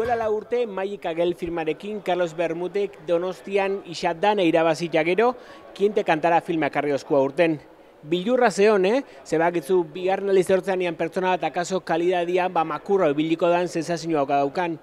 duela la urte Magic Agel firmarekin Carlos Bermutek Donostian isatdan eirabazitak gero, kiente kantara filmea karri urten. Bilurra zehon, eh? Zebakitzu, bigarren alizertzen ian pertsona bat akaso kalidadia, ba, makurro, ebiliko dan zezazinua daukan.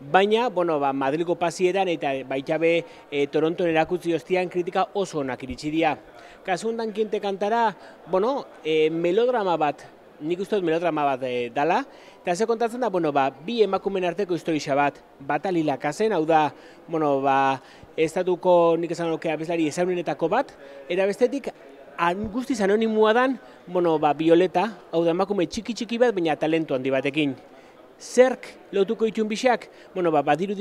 Baina, bueno, ba, Madriko Pasieran eta baitxabe e, Toronton erakutzi hostian kritika oso onak iritsi dira. Kasu kiente kantara, bueno, e, melodrama bat nik uste dut melodrama bat e, dala, eta ze kontatzen da, bueno, ba, bi emakumen arteko historia bat, bat alilakazen, hau da, bueno, ba, estatuko nik esan okea bezlari ezaunenetako bat, eta bestetik, an, guztiz anonimua dan, bueno, ba, Violeta, hau da emakume txiki txiki bat, baina talentu handi batekin. Zerk lotuko itxun bisak, bueno, ba, badiru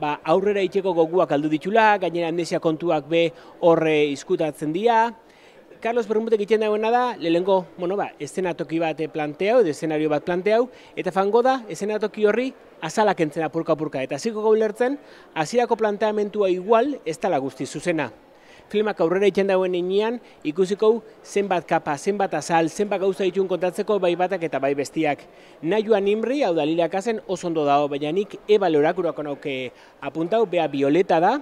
ba, aurrera itxeko goguak aldu ditula, gainera amnesia kontuak be horre izkutatzen dira, Carlos Bermutek egiten dagoena da, lehenko, bueno, ba, eszenatoki bat planteau, eszenario bat planteau, eta fango da, eszenatoki horri azalak entzen apurka-apurka. Eta ziko gaulertzen, azirako planteamentua igual, ez tala guzti zuzena. Filmak aurrera egiten dagoen inian, ikusiko zenbat kapa, zenbat azal, zenbat gauza ditun kontatzeko bai batak eta bai bestiak. Nahi joan imri, hau dalileak azen, osondo dago, baina nik ebalorak urakonauke apuntau, bea violeta da,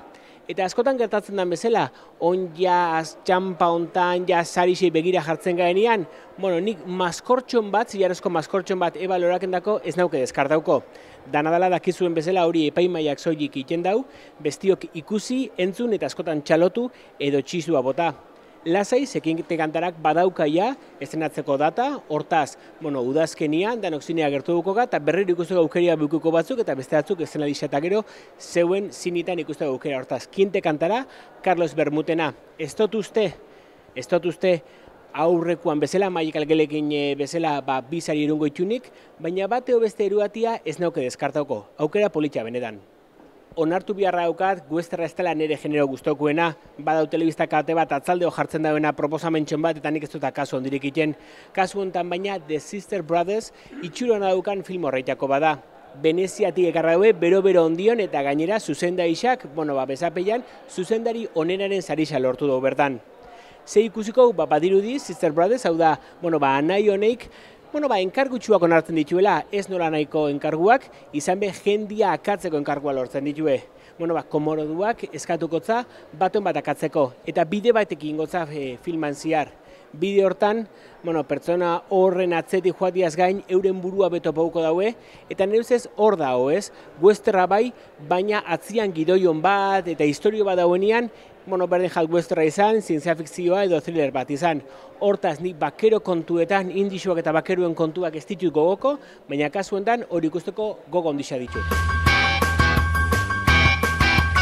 Eta askotan gertatzen den bezala, on jaz, txampa ontan, jaz, sarixi begira jartzen garenian, bueno, nik maskortxon bat, zilarrezko maskortxon bat eba lorakendako, ez nauke deskartauko. Danadala dakizuen bezala hori epaimaiak soilik egiten dau, bestiok ikusi, entzun eta askotan txalotu edo txizua bota lasai, sekin tegantarak badaukaia estrenatzeko data, hortaz, bueno, udazkenia, danok zinea gertu dukoga, ga, eta berri ikustu aukeria bukuko batzuk, eta beste batzuk estrena lixeta gero, zeuen zinitan ikuste aukera hortaz. Kinte kantara, Carlos Bermutena, ez dut uste, ez dut uste, aurrekoan bezala, maik algelekin eh, bezala, ba, bizari irungo itxunik, baina bateo beste eruatia ez nauke deskartauko, aukera politia benetan onartu biharra daukat, guesterra ez dela genero guztokuena, badau telebiztak ate bat atzalde jartzen dauena proposamentxen bat, eta nik ez duta kasu ondirik iten. Kasu honetan baina The Sister Brothers itxuron daukan film horreitako bada. Veneziatik ekarra daue, bero-bero ondion eta gainera zuzendaixak, bueno, ba, bezapeian, zuzendari onenaren zarisa lortu dugu bertan. Zei ikusiko, ba, badirudi, Sister Brothers, hau da, bueno, ba, nahi honeik, Bueno, ba, enkargutxuak onartzen dituela, ez nola nahiko enkarguak, izan be jendia akatzeko enkargua lortzen ditue. Bueno, ba, komoroduak eskatukotza baton bat akatzeko, eta bide batekin gotza e, filman ziar bide hortan, bueno, pertsona horren atzeti joatiaz gain, euren burua beto pauko daue, eta nire ustez hor da, ez? Westerra bai, baina atzian gidoion bat eta historio bat dauenian, bueno, berden jat Westerra izan, zientzia fikzioa edo thriller bat izan. Hortaz, nik bakero kontuetan, indisuak eta bakeruen kontuak ez ditut gogoko, baina kasuentan hori ikusteko gogo ondisa ditut.